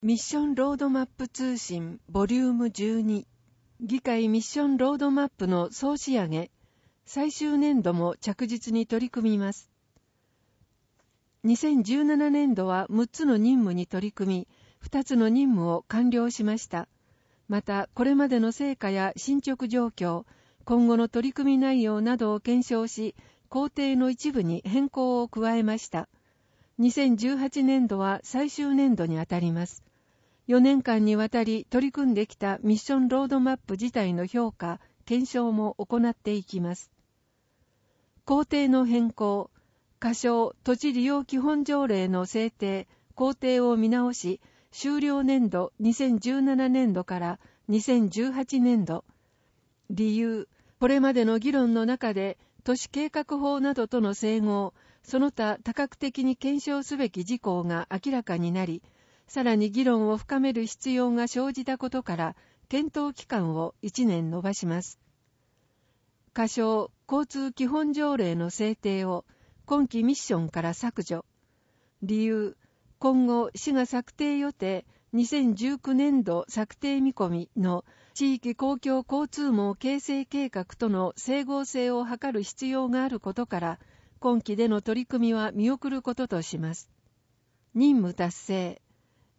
ミッションロードマップ通信ボリューム12議会ミッションロードマップの総仕上げ最終年度も着実に取り組みます。2017年度は6つの任務に取り組み、2つの任務を完了しました。また、これまでの成果や進捗状況、今後の取り組み内容などを検証し、工程の一部に変更を加えました。2018年度は最終年度にあたります。4年間にわたり取り組んできたミッションロードマップ自体の評価、検証も行っていきます。工程の変更、過小土地利用基本条例の制定、工程を見直し、終了年度2017年度から2018年度。理由、これまでの議論の中で、都市計画法などとの整合、その他多角的に検証すべき事項が明らかになり、さらに議論を深める必要が生じたことから、検討期間を1年延ばします。過小交通基本条例の制定を今期ミッションから削除。理由、今後市が策定予定2019年度策定見込みの地域公共交通網形成計画との整合性を図る必要があることから、今期での取り組みは見送ることとします。任務達成。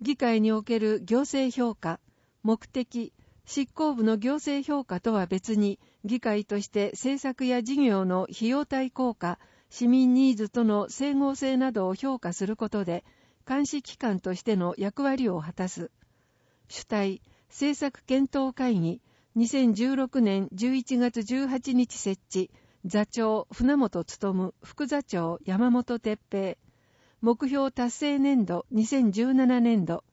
議会における行政評価、目的、執行部の行政評価とは別に、議会として政策や事業の費用対効果、市民ニーズとの整合性などを評価することで、監視機関としての役割を果たす。主体、政策検討会議、2016年11月18日設置、座長、船本務、副座長、山本哲平、目標達成年度2017年度、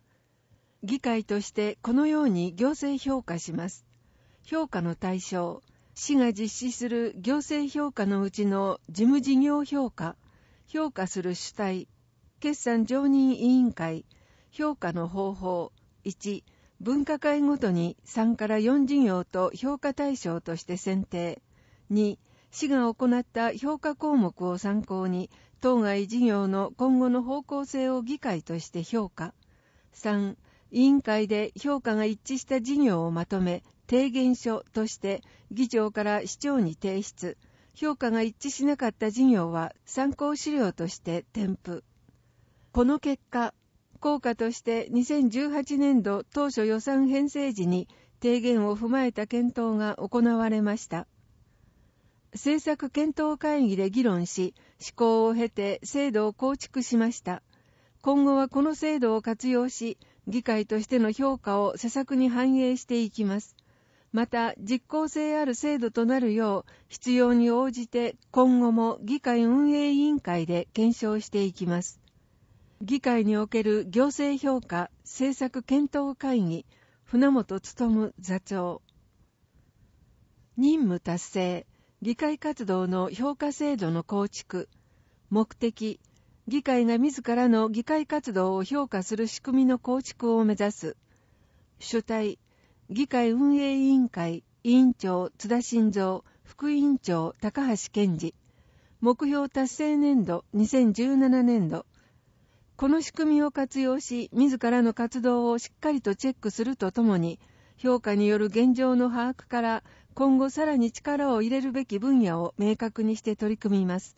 議会としてこのように行政評価します。評価の対象、市が実施する行政評価のうちの事務事業評価、評価する主体、決算常任委員会、評価の方法、1、分科会ごとに3から4事業と評価対象として選定、2、市が行った評価項目を参考に当該事業の今後の方向性を議会として評価3委員会で評価が一致した事業をまとめ提言書として議長から市長に提出評価が一致しなかった事業は参考資料として添付この結果効果として2018年度当初予算編成時に提言を踏まえた検討が行われました政策検討会議で議論し、施行を経て制度を構築しました。今後はこの制度を活用し、議会としての評価を施策に反映していきます。また、実効性ある制度となるよう、必要に応じて今後も議会運営委員会で検証していきます。議会における行政評価政策検討会議、船本努座長。任務達成。議会活動の評価制度の構築、目的、議会が自らの議会活動を評価する仕組みの構築を目指す、主体、議会運営委員会、委員長津田晋三、副委員長高橋健治、目標達成年度2017年度、この仕組みを活用し、自らの活動をしっかりとチェックするとともに、評価による現状の把握から今後さらに力を入れるべき分野を明確にして取り組みます。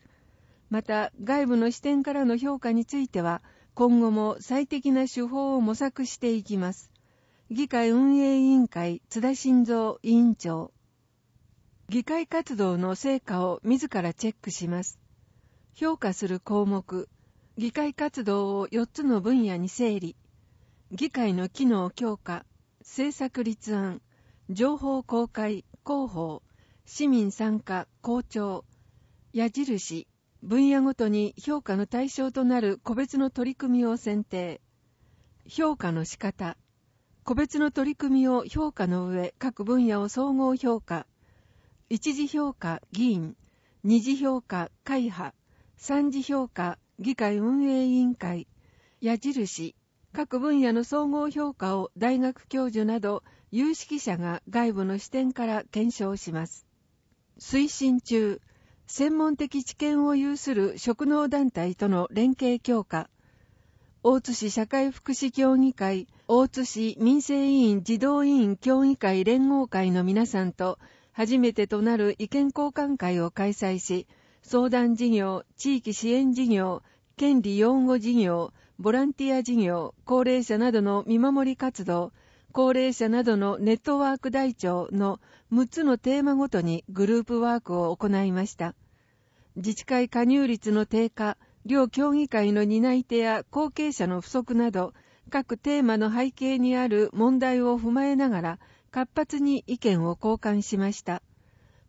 また外部の視点からの評価については今後も最適な手法を模索していきます。議会運営委員会津田晋三委員長議会活動の成果を自らチェックします。評価する項目議会活動を4つの分野に整理議会の機能強化政策立案、情報公開、広報、市民参加、校長、矢印、分野ごとに評価の対象となる個別の取り組みを選定、評価の仕方、個別の取り組みを評価の上、各分野を総合評価、一次評価、議員、二次評価、会派、三次評価、議会運営委員会、矢印、各分野の総合評価を大学教授など有識者が外部の視点から検証します。推進中、専門的知見を有する職能団体との連携強化、大津市社会福祉協議会、大津市民生委員児童委員協議会連合会の皆さんと初めてとなる意見交換会を開催し、相談事業、地域支援事業、権利擁護事業、ボランティア事業、高齢者などの見守り活動、高齢者などのネットワーク台帳の6つのテーマごとにグループワークを行いました。自治会加入率の低下、両協議会の担い手や後継者の不足など、各テーマの背景にある問題を踏まえながら、活発に意見を交換しました。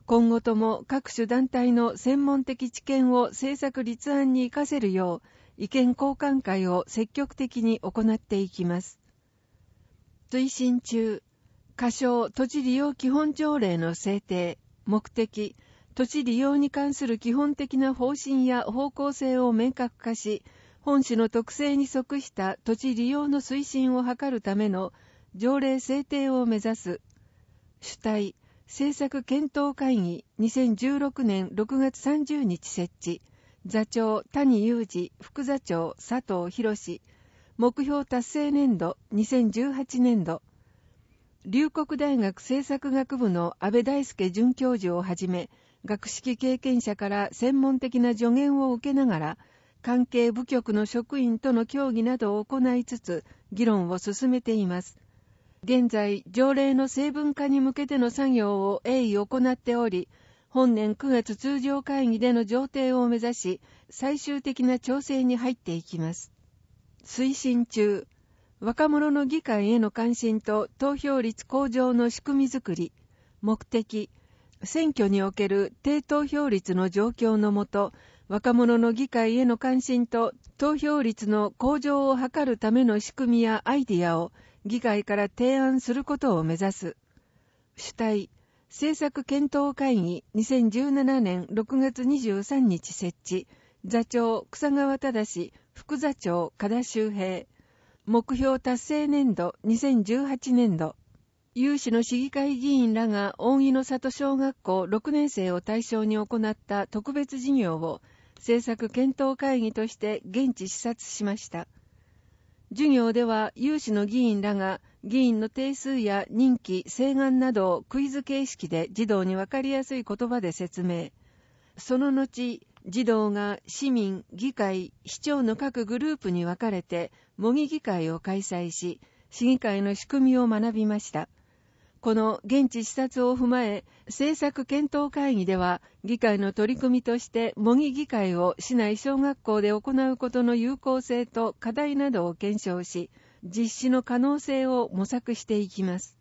今後とも各種団体の専門的知見を政策立案に活かせるよう、意見交換会を積極的に行っていきます。推進中、過小土地利用基本条例の制定、目的、土地利用に関する基本的な方針や方向性を明確化し、本市の特性に即した土地利用の推進を図るための条例制定を目指す。主体、政策検討会議2016年6月30日設置。座長谷裕二副座長佐藤博目標達成年度2018年度龍谷大学政策学部の安倍大輔准教授をはじめ学識経験者から専門的な助言を受けながら関係部局の職員との協議などを行いつつ議論を進めています現在条例の成分化に向けての作業を鋭意行っており本年9月通常会議での上程を目指し、最終的な調整に入っていきます。推進中、若者の議会への関心と投票率向上の仕組みづくり、目的、選挙における低投票率の状況のもと、若者の議会への関心と投票率の向上を図るための仕組みやアイディアを議会から提案することを目指す。主体、政策検討会議2017年6月23日設置、座長草川忠、副座長加田修平、目標達成年度2018年度、有志の市議会議員らが大木の里小学校6年生を対象に行った特別事業を政策検討会議として現地視察しました。授業では有志の議員らが議員の定数や任期、請願などをクイズ形式で児童にわかりやすい言葉で説明。その後、児童が市民、議会、市長の各グループに分かれて模擬議会を開催し、市議会の仕組みを学びました。この現地視察を踏まえ、政策検討会議では、議会の取り組みとして、模擬議会を市内小学校で行うことの有効性と課題などを検証し、実施の可能性を模索していきます。